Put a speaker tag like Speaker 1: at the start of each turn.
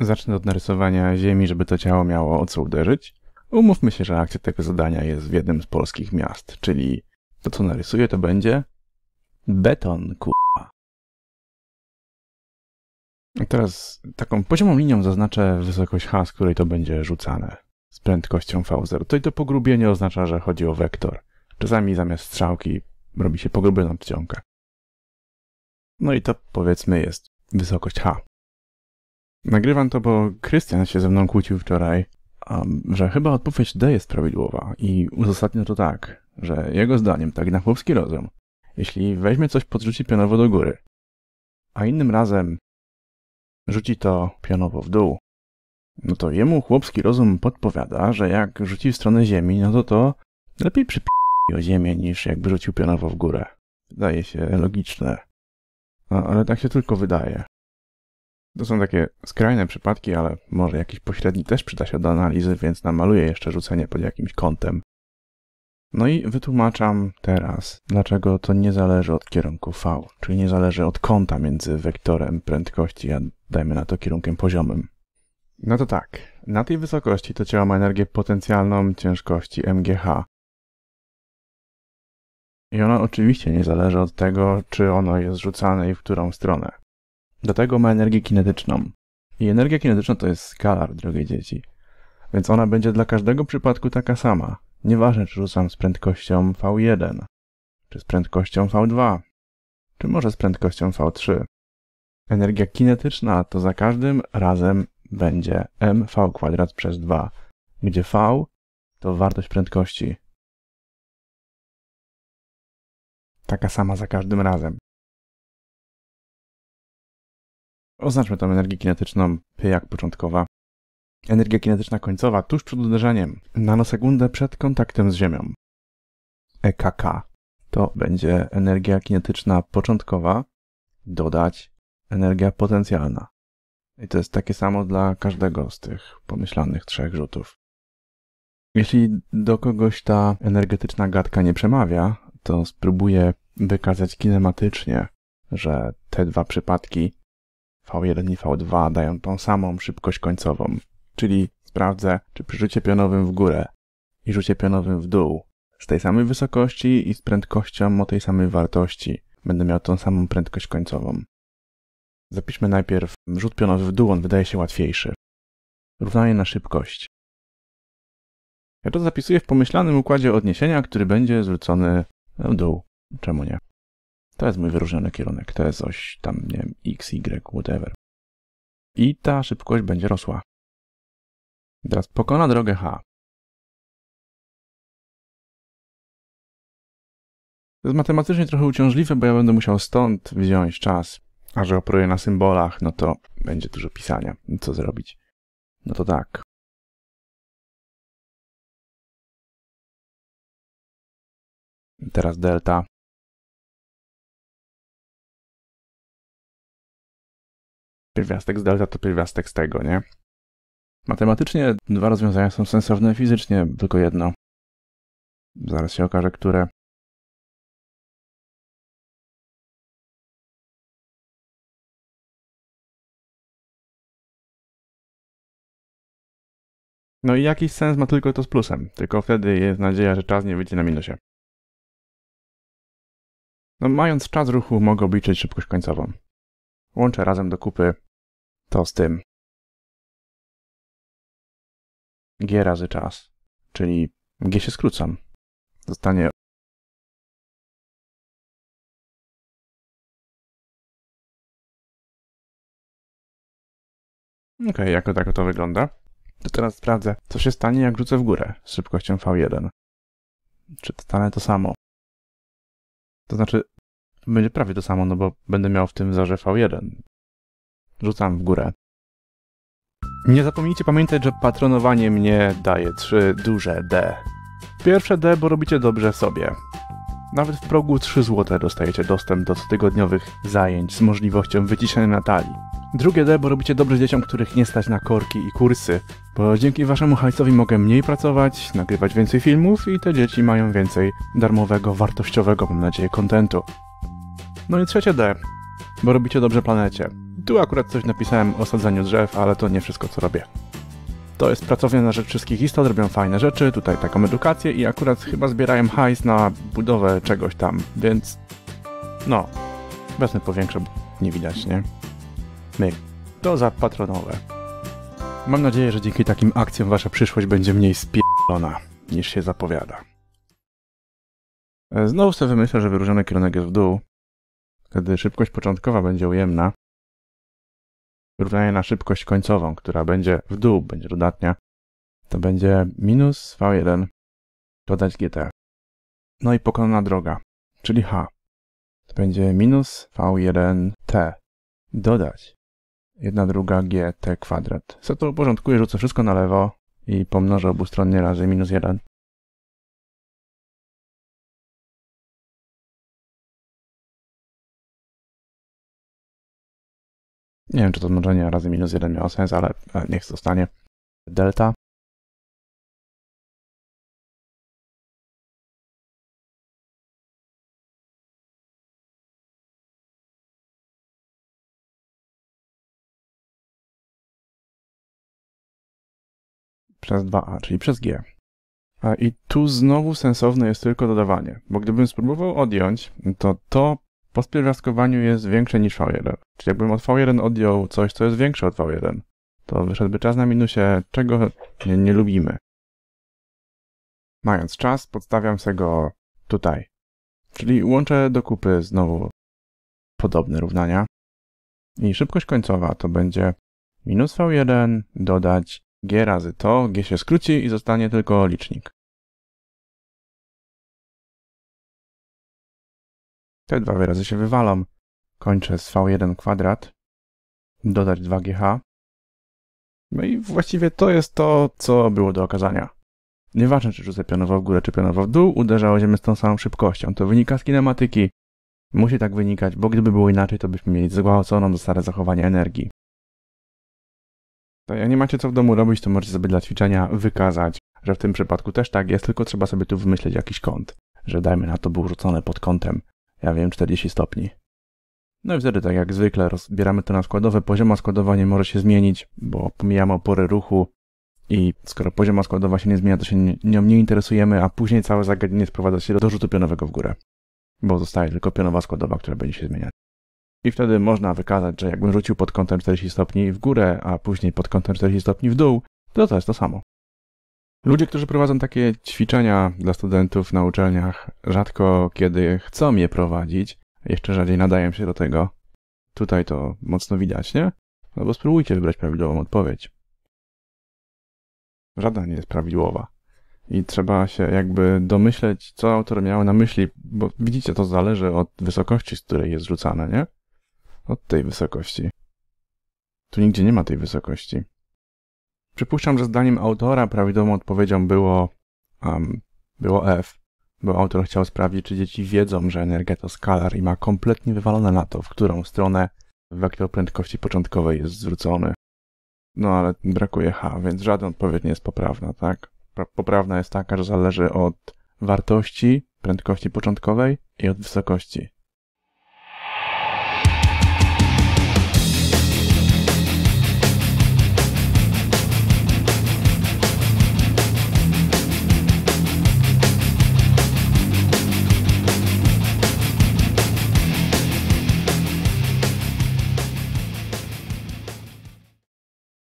Speaker 1: Zacznę od narysowania ziemi, żeby to ciało miało o co uderzyć. Umówmy się, że akcja tego zadania jest w jednym z polskich miast, czyli to, co narysuję, to będzie beton, kurwa. Teraz taką poziomą linią zaznaczę wysokość h, z której to będzie rzucane z prędkością V0. Tutaj to pogrubienie oznacza, że chodzi o wektor. Czasami zamiast strzałki robi się pogrubioną czcionkę. No i to powiedzmy jest wysokość h. Nagrywam to, bo Krystian się ze mną kłócił wczoraj, um, że chyba odpowiedź D jest prawidłowa i uzasadnia to tak, że jego zdaniem, tak na chłopski rozum, jeśli weźmie coś, podrzuci pionowo do góry, a innym razem rzuci to pionowo w dół, no to jemu chłopski rozum podpowiada, że jak rzuci w stronę ziemi, no to to lepiej przypi o ziemię niż jakby rzucił pionowo w górę. Wydaje się logiczne. No, ale tak się tylko wydaje. To są takie skrajne przypadki, ale może jakiś pośredni też przyda się do analizy, więc namaluję jeszcze rzucenie pod jakimś kątem. No i wytłumaczam teraz, dlaczego to nie zależy od kierunku V, czyli nie zależy od kąta między wektorem prędkości, a dajmy na to kierunkiem poziomym. No to tak, na tej wysokości to ciało ma energię potencjalną ciężkości mgh. I ono oczywiście nie zależy od tego, czy ono jest rzucane i w którą stronę. Do tego ma energię kinetyczną. I energia kinetyczna to jest skalar, drogie dzieci. Więc ona będzie dla każdego przypadku taka sama. Nieważne, czy rzucam z prędkością V1, czy z prędkością V2, czy może z prędkością V3. Energia kinetyczna to za każdym razem będzie mv kwadrat przez 2, gdzie v to wartość
Speaker 2: prędkości. Taka sama za każdym razem. Oznaczmy tą energię kinetyczną
Speaker 1: P jak początkowa. Energia kinetyczna końcowa tuż przed uderzeniem, nanosekundę przed kontaktem z Ziemią. EKK to będzie energia kinetyczna początkowa dodać energia potencjalna. I to jest takie samo dla każdego z tych pomyślanych trzech rzutów. Jeśli do kogoś ta energetyczna gadka nie przemawia, to spróbuję wykazać kinematycznie, że te dwa przypadki V1 i V2 dają tą samą szybkość końcową, czyli sprawdzę, czy przy rzucie pionowym w górę i rzucie pionowym w dół z tej samej wysokości i z prędkością o tej samej wartości będę miał tą samą prędkość końcową. Zapiszmy najpierw rzut pionowy w dół, on wydaje się łatwiejszy. Równanie na szybkość. Ja to zapisuję w pomyślanym układzie odniesienia, który będzie zwrócony w dół. Czemu nie? To jest mój wyróżniony kierunek, to jest oś tam, nie wiem, x, y, whatever. I ta
Speaker 2: szybkość będzie rosła. Teraz pokona drogę h. To jest matematycznie trochę uciążliwe, bo ja
Speaker 1: będę musiał stąd wziąć czas. A że operuję na symbolach, no to będzie dużo pisania.
Speaker 2: Co zrobić? No to tak. Teraz delta pierwiastek z delta to pierwiastek z tego, nie? Matematycznie dwa rozwiązania są sensowne, fizycznie tylko jedno. Zaraz się okaże, które. No i jakiś sens ma tylko to z plusem, tylko wtedy jest nadzieja, że czas nie wyjdzie na minusie. No mając czas ruchu mogę obliczyć szybkość końcową. Łączę razem do kupy to z tym. G razy czas, czyli G się skrócam. Zostanie Okej, jako tak to wygląda. To teraz sprawdzę, co się stanie, jak rzucę w górę z szybkością V1. Czy stanę to samo?
Speaker 1: To znaczy, będzie prawie to samo, no bo będę miał w tym wzorze V1. Rzucam w górę. Nie zapomnijcie pamiętać, że patronowanie mnie daje trzy duże D. Pierwsze D, bo robicie dobrze sobie. Nawet w progu 3 zł dostajecie dostęp do cotygodniowych zajęć z możliwością wyciszenia natali. Drugie D, bo robicie dobrze dzieciom, których nie stać na korki i kursy, bo dzięki waszemu hajsowi mogę mniej pracować, nagrywać więcej filmów i te dzieci mają więcej darmowego, wartościowego, mam nadzieję, kontentu. No i trzecie D, bo robicie dobrze planecie. Tu akurat coś napisałem o sadzeniu drzew, ale to nie wszystko co robię. To jest pracownia na rzecz wszystkich istot, robią fajne rzeczy, tutaj taką edukację i akurat chyba zbierałem hajs na budowę czegoś tam, więc no, wezmę powiększę, bo nie widać, nie? My. To za patronowe. Mam nadzieję, że dzięki takim akcjom wasza przyszłość będzie mniej spielona, niż się zapowiada. Znowu sobie wymyślę, że wyróżniony kierunek jest w dół, wtedy szybkość początkowa będzie ujemna, równanie na szybkość końcową, która będzie w dół, będzie dodatnia, to będzie minus V1 dodać GT. E. No i pokonana droga, czyli H. To będzie minus V1T dodać 1 druga GT e
Speaker 2: kwadrat. Co to uporządkuję, rzucę wszystko na lewo i pomnożę obustronnie razy minus 1. Nie wiem, czy to mnożenie razy minus 1 miało sens, ale e, niech zostanie. Delta przez 2a, czyli przez g. I
Speaker 1: tu znowu sensowne jest tylko dodawanie, bo gdybym spróbował odjąć, to to po spierwiastkowaniu jest większe niż V1. Czyli jakbym od V1 odjął coś, co jest większe od V1, to wyszedłby czas na minusie, czego nie, nie lubimy. Mając czas, podstawiam sobie go tutaj. Czyli łączę do kupy znowu podobne równania. I szybkość końcowa to będzie minus
Speaker 2: V1 dodać G razy to, G się skróci i zostanie tylko licznik. Te dwa wyrazy się wywalą. Kończę z V1 kwadrat, dodać 2GH.
Speaker 1: No i właściwie to jest to, co było do okazania. Nieważne, czy rzucę pionowo w górę, czy pionowo w dół, uderza o ziemię z tą samą szybkością. To wynika z kinematyki. Musi tak wynikać, bo gdyby było inaczej, to byśmy mieli zgwałconą zasadę zachowania energii. To jak nie macie co w domu robić, to możecie sobie dla ćwiczenia wykazać, że w tym przypadku też tak jest, tylko trzeba sobie tu wymyśleć jakiś kąt, że dajmy na to był rzucone pod kątem ja wiem, 40 stopni. No i wtedy, tak jak zwykle, rozbieramy to na składowe. Pozioma składowa nie może się zmienić, bo pomijamy opory ruchu i skoro pozioma składowa się nie zmienia, to się nią nie interesujemy, a później całe zagadnienie sprowadza się do rzutu pionowego w górę, bo zostaje tylko pionowa składowa, która będzie się zmieniać. I wtedy można wykazać, że jakbym rzucił pod kątem 40 stopni w górę, a później pod kątem 40 stopni w dół, to to jest to samo. Ludzie, którzy prowadzą takie ćwiczenia dla studentów na uczelniach, rzadko kiedy chcą je prowadzić, jeszcze rzadziej nadają się do tego. Tutaj to mocno widać, nie? No bo spróbujcie wybrać prawidłową odpowiedź. Żadna nie jest prawidłowa. I trzeba się jakby domyśleć, co autor miał na myśli, bo widzicie, to zależy od wysokości, z której jest rzucane, nie? Od tej wysokości. Tu nigdzie nie ma tej wysokości. Przypuszczam, że zdaniem autora prawidłową odpowiedzią było, um, było F, bo autor chciał sprawdzić, czy dzieci wiedzą, że energia to skalar i ma kompletnie wywalone na to, w którą stronę wektor prędkości początkowej jest zwrócony. No ale brakuje H, więc żadna odpowiedź nie jest poprawna, tak? Poprawna jest taka, że zależy od wartości prędkości początkowej i od wysokości.